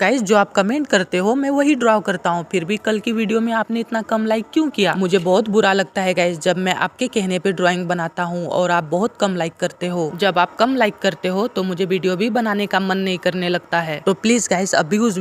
guys जो आप comment करते हो मैं वही ड्रॉ करता हूँ फिर भी कल की वीडियो में आपने इतना कम लाइक क्यों किया मुझे बहुत बुरा लगता है गाइज जब मैं आपके कहने पे ड्रॉइंग बनाता हूँ और आप बहुत कम लाइक करते हो जब आप कम लाइक करते हो तो मुझे वीडियो भी बनाने का मन नहीं करने लगता है तो प्लीज गाइज अभी उस